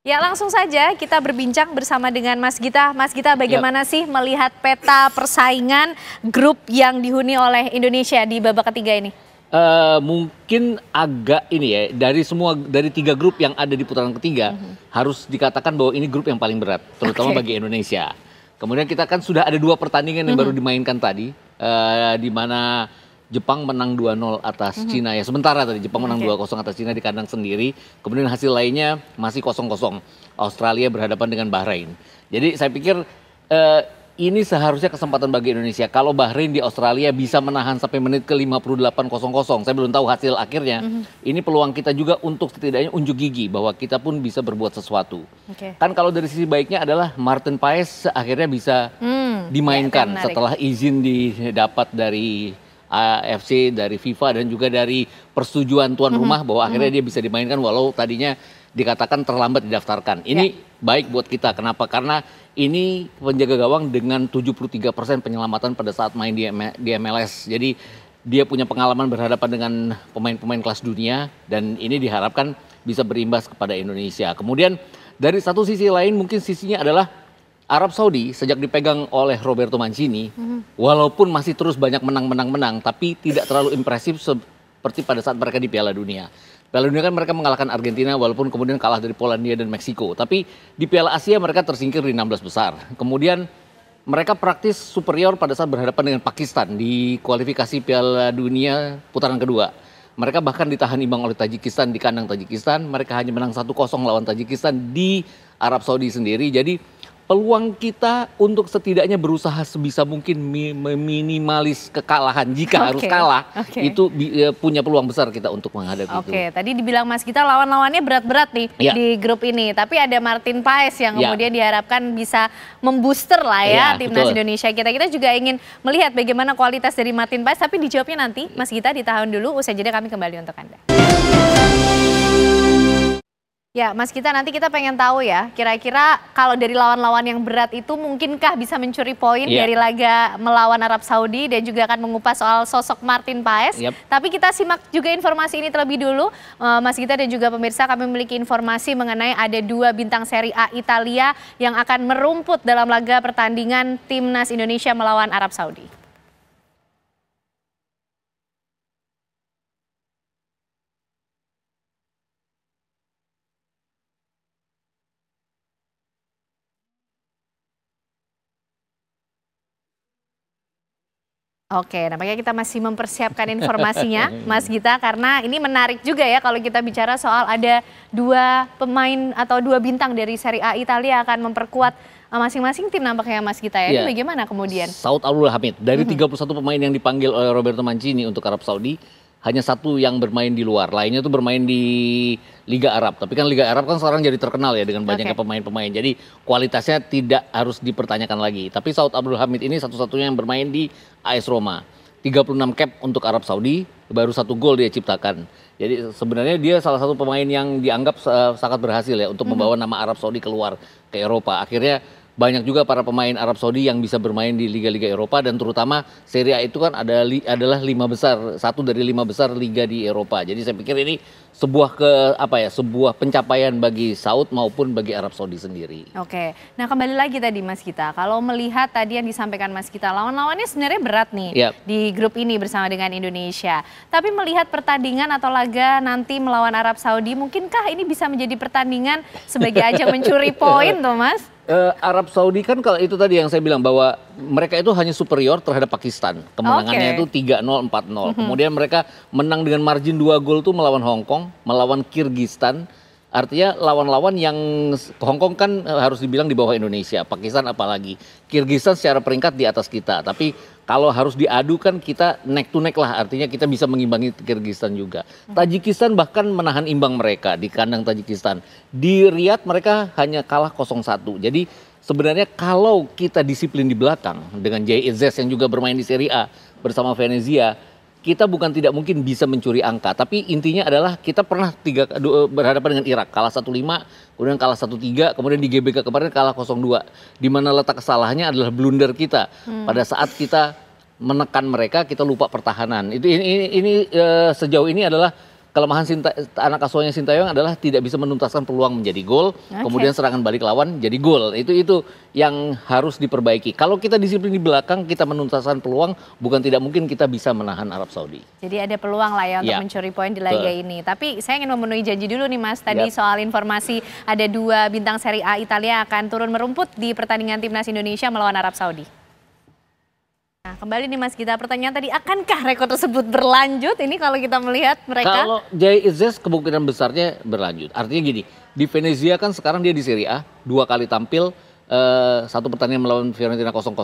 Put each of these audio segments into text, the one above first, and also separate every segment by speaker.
Speaker 1: Ya langsung saja kita berbincang bersama dengan Mas Gita. Mas Gita bagaimana ya. sih melihat peta persaingan grup yang dihuni oleh Indonesia di babak ketiga ini?
Speaker 2: Uh, mungkin agak ini ya dari semua dari tiga grup yang ada di putaran ketiga mm -hmm. harus dikatakan bahwa ini grup yang paling berat terutama okay. bagi Indonesia. Kemudian kita kan sudah ada dua pertandingan yang mm -hmm. baru dimainkan tadi uh, di mana Jepang menang 2-0 atas mm -hmm. Cina ya. Sementara tadi Jepang menang okay. 2-0 atas Cina di kandang sendiri. Kemudian hasil lainnya masih 0-0. Australia berhadapan dengan Bahrain. Jadi saya pikir eh, ini seharusnya kesempatan bagi Indonesia. Kalau Bahrain di Australia bisa menahan sampai menit ke 58-0. saya belum tahu hasil akhirnya. Mm -hmm. Ini peluang kita juga untuk setidaknya unjuk gigi bahwa kita pun bisa berbuat sesuatu. Okay. Kan kalau dari sisi baiknya adalah Martin Paes akhirnya bisa mm, dimainkan ya, setelah izin didapat dari AFC, dari FIFA dan juga dari persetujuan tuan mm-hmm. rumah bahwa akhirnya mm-hmm. dia bisa dimainkan walau tadinya dikatakan terlambat didaftarkan. Ini yeah. baik buat kita. Kenapa? Karena ini penjaga gawang dengan 73% penyelamatan pada saat main di, M- di MLS. Jadi dia punya pengalaman berhadapan dengan pemain-pemain kelas dunia dan ini diharapkan bisa berimbas kepada Indonesia. Kemudian dari satu sisi lain mungkin sisinya adalah Arab Saudi sejak dipegang oleh Roberto Mancini, hmm. walaupun masih terus banyak menang-menang-menang, tapi tidak terlalu impresif seperti pada saat mereka di Piala Dunia. Piala Dunia kan mereka mengalahkan Argentina walaupun kemudian kalah dari Polandia dan Meksiko. Tapi di Piala Asia mereka tersingkir di 16 besar. Kemudian mereka praktis superior pada saat berhadapan dengan Pakistan di kualifikasi Piala Dunia putaran kedua. Mereka bahkan ditahan imbang oleh Tajikistan di kandang Tajikistan. Mereka hanya menang 1-0 lawan Tajikistan di Arab Saudi sendiri. Jadi peluang kita untuk setidaknya berusaha sebisa mungkin meminimalis kekalahan jika okay. harus kalah okay. itu ya, punya peluang besar kita untuk menghadapi okay. itu. Oke,
Speaker 1: tadi dibilang Mas kita lawan-lawannya berat-berat nih ya. di grup ini, tapi ada Martin Paes yang ya. kemudian diharapkan bisa membooster lah ya, ya timnas Indonesia kita. Kita juga ingin melihat bagaimana kualitas dari Martin Paes, tapi dijawabnya nanti Mas Gita ditahan dulu usai jeda kami kembali untuk Anda. Ya, Mas kita nanti kita pengen tahu ya, kira-kira kalau dari lawan-lawan yang berat itu mungkinkah bisa mencuri poin yeah. dari laga melawan Arab Saudi dan juga akan mengupas soal sosok Martin Paes. Yep. Tapi kita simak juga informasi ini terlebih dulu, eh, Mas kita dan juga pemirsa kami memiliki informasi mengenai ada dua bintang Serie A Italia yang akan merumput dalam laga pertandingan timnas Indonesia melawan Arab Saudi. Oke, nampaknya kita masih mempersiapkan informasinya, Mas Gita, karena ini menarik juga ya kalau kita bicara soal ada dua pemain atau dua bintang dari Serie A Italia akan memperkuat eh, masing-masing tim nampaknya Mas Gita ya. ya. Ini iya. bagaimana kemudian? Saud
Speaker 2: Abdul Hamid dari 31 pemain yang dipanggil oleh Roberto Mancini untuk Arab Saudi, hanya satu yang bermain di luar, lainnya tuh bermain di Liga Arab. Tapi kan Liga Arab kan sekarang jadi terkenal ya dengan banyaknya okay. pemain-pemain. Jadi kualitasnya tidak harus dipertanyakan lagi. Tapi Saud Abdul Hamid ini satu-satunya yang bermain di AS Roma. 36 cap untuk Arab Saudi, baru satu gol dia ciptakan. Jadi sebenarnya dia salah satu pemain yang dianggap eh, sangat berhasil ya untuk mm -hmm. membawa nama Arab Saudi keluar ke Eropa. Akhirnya banyak juga para pemain Arab Saudi yang bisa bermain di liga-liga Eropa dan terutama Serie A itu kan ada li, adalah lima besar, satu dari lima besar liga di Eropa. Jadi saya pikir ini sebuah ke apa ya, sebuah pencapaian bagi Saud maupun bagi Arab Saudi sendiri.
Speaker 1: Oke. Nah, kembali lagi tadi Mas Kita, kalau melihat tadi yang disampaikan Mas Kita, lawan-lawannya sebenarnya berat nih yep. Ya. di grup ini bersama dengan Indonesia. Tapi melihat pertandingan atau laga nanti melawan Arab Saudi, mungkinkah ini bisa menjadi pertandingan sebagai ajang mencuri poin tuh, Mas?
Speaker 2: Uh, Arab Saudi kan kalau itu tadi yang saya bilang bahwa mereka itu hanya superior terhadap Pakistan. Kemenangannya okay. itu 3-0, 4-0. Mm -hmm. Kemudian mereka menang dengan margin dua gol itu melawan Hong Kong, melawan Kyrgyzstan, Artinya lawan-lawan yang Hong Kong kan e, harus dibilang di bawah Indonesia, Pakistan apalagi. Kirgistan secara peringkat di atas kita, tapi kalau harus diadukan kita neck to neck lah, artinya kita bisa mengimbangi Kirgistan juga. Hmm. Tajikistan bahkan menahan imbang mereka di kandang Tajikistan. Di Riyadh mereka hanya kalah 0-1. Jadi sebenarnya kalau kita disiplin di belakang dengan JIZ yang juga bermain di Serie A bersama Venezia, kita bukan tidak mungkin bisa mencuri angka, tapi intinya adalah kita pernah tiga eh, berhadapan dengan Irak kalah 1-5, kemudian kalah 1-3, kemudian di GBK kemarin kalah 0-2. Di mana letak kesalahannya adalah blunder kita hmm. pada saat kita menekan mereka, kita lupa pertahanan. Itu ini ini, ini eh, sejauh ini adalah kelemahan Sinta, anak asuhnya Sintayong adalah tidak bisa menuntaskan peluang menjadi gol, okay. kemudian serangan balik lawan jadi gol. Itu itu yang harus diperbaiki. Kalau kita disiplin di belakang, kita menuntaskan peluang, bukan tidak mungkin kita bisa menahan Arab Saudi.
Speaker 1: Jadi ada peluang lah ya untuk ya. mencuri poin di laga ini. Tapi saya ingin memenuhi janji dulu nih Mas tadi ya. soal informasi ada dua bintang Serie A Italia akan turun merumput di pertandingan timnas Indonesia melawan Arab Saudi. Nah, kembali nih Mas kita pertanyaan tadi, akankah rekor tersebut berlanjut? Ini kalau kita melihat mereka... Kalau
Speaker 2: Izzes kemungkinan besarnya berlanjut. Artinya gini, di Venezia kan sekarang dia di Serie A, dua kali tampil, eh, satu pertandingan melawan Fiorentina 0-0,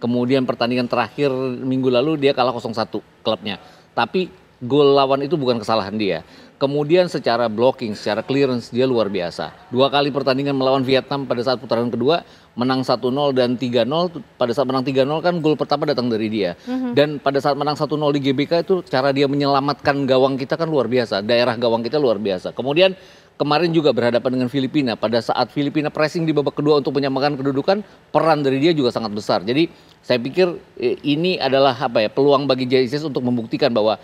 Speaker 2: kemudian pertandingan terakhir minggu lalu dia kalah 0-1 klubnya. Tapi gol lawan itu bukan kesalahan dia. Kemudian secara blocking, secara clearance dia luar biasa. Dua kali pertandingan melawan Vietnam pada saat putaran kedua menang 1-0 dan 3-0 pada saat menang 3-0 kan gol pertama datang dari dia mm-hmm. dan pada saat menang 1-0 di GBK itu cara dia menyelamatkan gawang kita kan luar biasa daerah gawang kita luar biasa kemudian kemarin juga berhadapan dengan Filipina pada saat Filipina pressing di babak kedua untuk menyamakan kedudukan peran dari dia juga sangat besar jadi saya pikir eh, ini adalah apa ya peluang bagi Jesus untuk membuktikan bahwa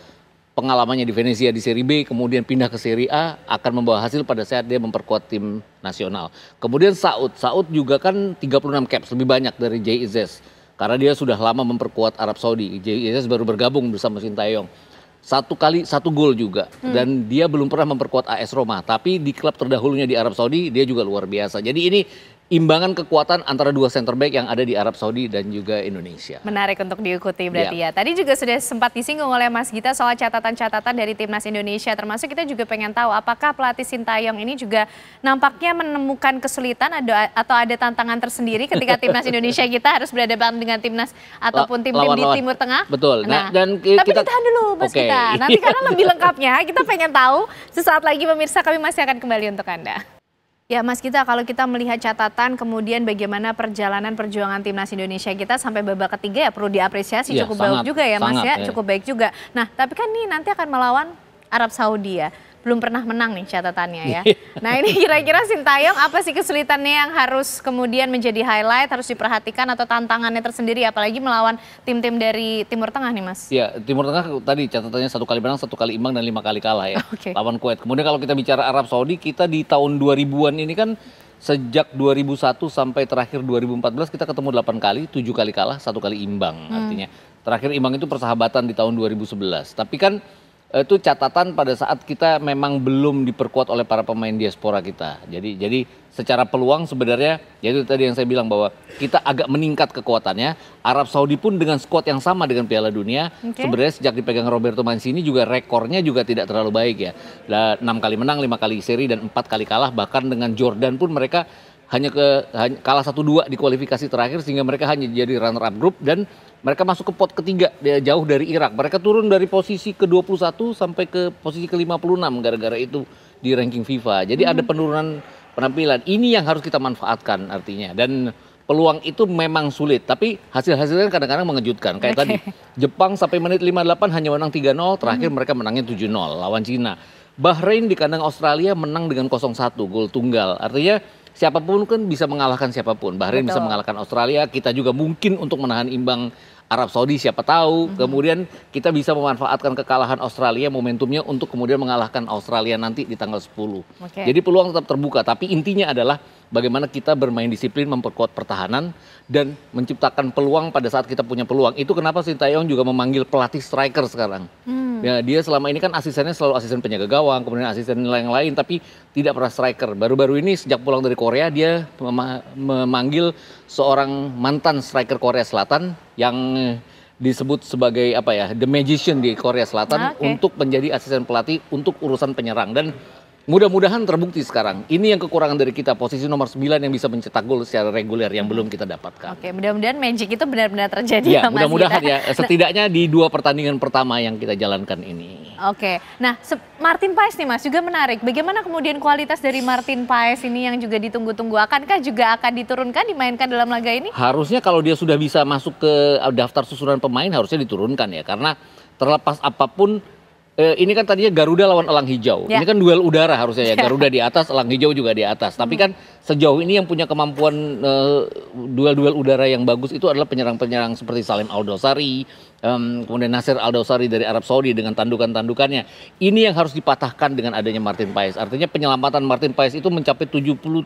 Speaker 2: pengalamannya di Venezia di Serie B, kemudian pindah ke Serie A, akan membawa hasil pada saat dia memperkuat tim nasional. Kemudian Saud, Saud juga kan 36 caps, lebih banyak dari Jay Karena dia sudah lama memperkuat Arab Saudi, Jay baru bergabung bersama Sintayong. Satu kali, satu gol juga. Hmm. Dan dia belum pernah memperkuat AS Roma, tapi di klub terdahulunya di Arab Saudi, dia juga luar biasa. Jadi ini imbangan kekuatan antara dua center back yang ada di Arab Saudi dan juga Indonesia.
Speaker 1: Menarik untuk diikuti berarti ya. ya. Tadi juga sudah sempat disinggung oleh Mas Gita soal catatan-catatan dari timnas Indonesia. Termasuk kita juga pengen tahu apakah pelatih Sintayong ini juga nampaknya menemukan kesulitan atau ada tantangan tersendiri ketika timnas Indonesia kita harus berhadapan dengan timnas ataupun tim-tim di Timur Tengah. Betul. Nah, nah dan kita, tapi ditahan dulu Mas okay. Gita. Nanti karena lebih lengkapnya kita pengen tahu sesaat lagi pemirsa kami masih akan kembali untuk Anda. Ya Mas Gita, kalau kita melihat catatan kemudian bagaimana perjalanan perjuangan timnas Indonesia kita sampai babak ketiga ya perlu diapresiasi ya, cukup sangat, baik juga ya Mas sangat, ya, ya, cukup baik juga. Nah tapi kan ini nanti akan melawan Arab Saudi ya belum pernah menang nih catatannya ya. Iya. nah ini kira-kira Sintayong apa sih kesulitannya yang harus kemudian menjadi highlight, harus diperhatikan atau tantangannya tersendiri apalagi melawan tim-tim dari Timur Tengah nih Mas?
Speaker 2: Ya Timur Tengah tadi catatannya satu kali menang, satu kali imbang dan lima kali kalah ya okay. lawan Kuwait. Kemudian kalau kita bicara Arab Saudi, kita di tahun 2000-an ini kan sejak 2001 sampai terakhir 2014 kita ketemu 8 kali, 7 kali kalah, satu kali imbang hmm. artinya. Terakhir imbang itu persahabatan di tahun 2011. Tapi kan Eh, itu catatan pada saat kita memang belum diperkuat oleh para pemain diaspora kita. Jadi jadi secara peluang sebenarnya yaitu tadi yang saya bilang bahwa kita agak meningkat kekuatannya. Arab Saudi pun dengan skuad yang sama dengan Piala Dunia okay. sebenarnya sejak dipegang Roberto Mancini juga rekornya juga tidak terlalu baik ya. Nah, 6 kali menang, 5 kali seri dan 4 kali kalah bahkan dengan Jordan pun mereka hanya ke hanya, kalah satu dua di kualifikasi terakhir sehingga mereka hanya jadi runner up grup dan mereka masuk ke pot ketiga, jauh dari Irak. Mereka turun dari posisi ke-21 sampai ke posisi ke-56 gara-gara itu di ranking FIFA. Jadi hmm. ada penurunan penampilan. Ini yang harus kita manfaatkan artinya. Dan peluang itu memang sulit, tapi hasil-hasilnya kan kadang-kadang mengejutkan. Kayak okay. tadi, Jepang sampai menit 58 hanya menang 3-0, terakhir hmm. mereka menangnya 7-0 lawan Cina. Bahrain di kandang Australia menang dengan 0-1 gol tunggal. Artinya siapapun kan bisa mengalahkan siapapun. Bahrain Betul. bisa mengalahkan Australia, kita juga mungkin untuk menahan imbang Arab Saudi siapa tahu. Mm-hmm. Kemudian kita bisa memanfaatkan kekalahan Australia momentumnya untuk kemudian mengalahkan Australia nanti di tanggal 10. Okay. Jadi peluang tetap terbuka, tapi intinya adalah bagaimana kita bermain disiplin, memperkuat pertahanan dan menciptakan peluang pada saat kita punya peluang. Itu kenapa Sintayong juga memanggil pelatih striker sekarang. Mm. Ya dia selama ini kan asistennya selalu asisten penjaga gawang, kemudian asisten yang lain, tapi tidak pernah striker. Baru-baru ini sejak pulang dari Korea dia mem memanggil seorang mantan striker Korea Selatan yang disebut sebagai apa ya the magician di Korea Selatan ah, okay. untuk menjadi asisten pelatih untuk urusan penyerang dan Mudah-mudahan terbukti sekarang. Ini yang kekurangan dari kita, posisi nomor 9 yang bisa mencetak gol secara reguler yang belum kita dapatkan. Oke,
Speaker 1: mudah-mudahan magic itu benar-benar terjadi ya, mudah-mudahan ya, nah, setidaknya
Speaker 2: di dua pertandingan pertama yang kita jalankan ini.
Speaker 1: Oke, nah Martin Paes nih Mas juga menarik. Bagaimana kemudian kualitas dari Martin Paes ini yang juga ditunggu-tunggu? Akankah juga akan diturunkan, dimainkan dalam laga ini?
Speaker 2: Harusnya kalau dia sudah bisa masuk ke daftar susunan pemain harusnya diturunkan ya. Karena terlepas apapun eh, ini kan tadinya Garuda lawan Elang Hijau. Ya. Ini kan duel udara harusnya ya. ya. Garuda di atas, Elang Hijau juga di atas. Tapi hmm. kan sejauh ini yang punya kemampuan duel eh, duel-duel udara yang bagus itu adalah penyerang-penyerang seperti Salim Aldosari, um, kemudian Nasir Aldosari dari Arab Saudi dengan tandukan-tandukannya. Ini yang harus dipatahkan dengan adanya Martin Paes. Artinya penyelamatan Martin Paes itu mencapai 74%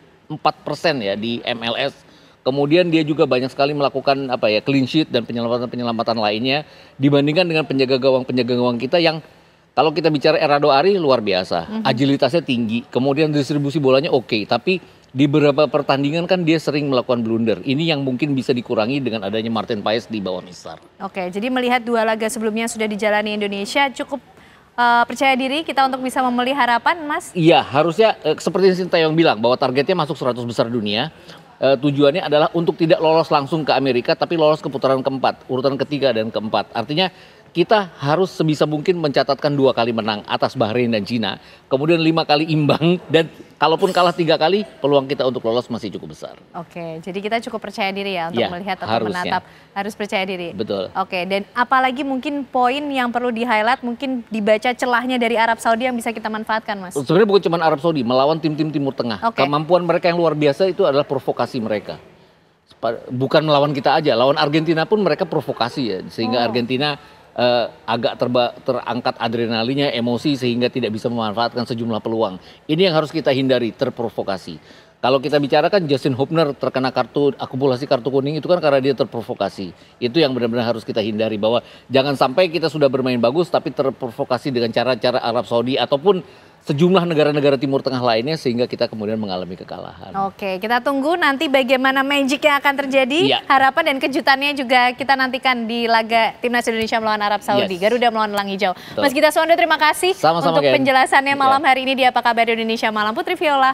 Speaker 2: ya di MLS Kemudian dia juga banyak sekali melakukan apa ya clean sheet dan penyelamatan-penyelamatan lainnya dibandingkan dengan penjaga gawang-penjaga gawang kita yang kalau kita bicara Erado Ari luar biasa, mm-hmm. agilitasnya tinggi, kemudian distribusi bolanya oke, okay, tapi di beberapa pertandingan kan dia sering melakukan blunder. Ini yang mungkin bisa dikurangi dengan adanya Martin Paes di bawah Mister.
Speaker 1: Oke, okay, jadi melihat dua laga sebelumnya sudah dijalani Indonesia cukup uh, percaya diri kita untuk bisa membeli harapan, Mas? Iya,
Speaker 2: harusnya uh, seperti Sintayong bilang bahwa targetnya masuk 100 besar dunia. Uh, tujuannya adalah untuk tidak lolos langsung ke Amerika, tapi lolos ke putaran keempat, urutan ketiga dan keempat. Artinya kita harus sebisa mungkin mencatatkan dua kali menang atas Bahrain dan Cina. Kemudian lima kali imbang dan kalaupun kalah tiga kali, peluang kita untuk lolos masih cukup besar.
Speaker 1: Oke, jadi kita cukup percaya diri ya untuk ya, melihat atau harusnya. menatap. Harus percaya diri. Betul. Oke, dan apalagi mungkin poin yang perlu di-highlight, mungkin dibaca celahnya dari Arab Saudi yang bisa kita manfaatkan, Mas. Sebenarnya
Speaker 2: bukan cuma Arab Saudi, melawan tim-tim Timur Tengah. Oke. Kemampuan mereka yang luar biasa itu adalah provokasi mereka bukan melawan kita aja, lawan Argentina pun mereka provokasi ya, sehingga oh. Argentina uh, agak terba, terangkat adrenalinnya emosi sehingga tidak bisa memanfaatkan sejumlah peluang. Ini yang harus kita hindari, terprovokasi. Kalau kita bicara kan Justin Hubner terkena kartu akumulasi kartu kuning itu kan karena dia terprovokasi. Itu yang benar-benar harus kita hindari bahwa jangan sampai kita sudah bermain bagus tapi terprovokasi dengan cara-cara Arab Saudi ataupun sejumlah negara-negara Timur Tengah lainnya sehingga kita kemudian mengalami kekalahan.
Speaker 1: Oke, kita tunggu nanti bagaimana magic yang akan terjadi. Ya. Harapan dan kejutannya juga kita nantikan di laga Timnas Indonesia melawan Arab Saudi, yes. Garuda melawan Elang Hijau. Mas Gita Suwanda, terima kasih Sama -sama, untuk Ken. penjelasannya iya. malam hari ini di Apa Kabar Indonesia Malam Putri Viola.